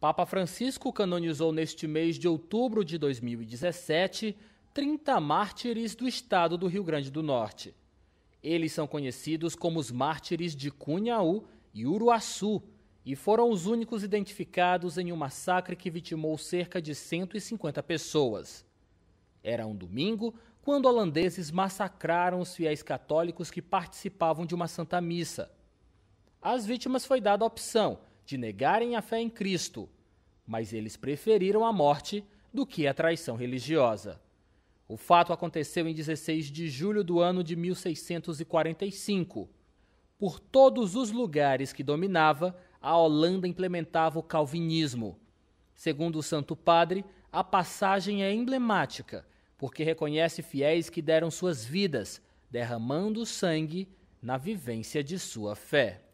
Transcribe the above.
Papa Francisco canonizou neste mês de outubro de 2017 30 mártires do estado do Rio Grande do Norte. Eles são conhecidos como os mártires de Cunhaú e Uruaçu e foram os únicos identificados em um massacre que vitimou cerca de 150 pessoas. Era um domingo quando holandeses massacraram os fiéis católicos que participavam de uma santa missa. Às vítimas foi dada a opção de negarem a fé em Cristo, mas eles preferiram a morte do que a traição religiosa. O fato aconteceu em 16 de julho do ano de 1645. Por todos os lugares que dominava, a Holanda implementava o calvinismo. Segundo o Santo Padre, a passagem é emblemática, porque reconhece fiéis que deram suas vidas, derramando sangue na vivência de sua fé.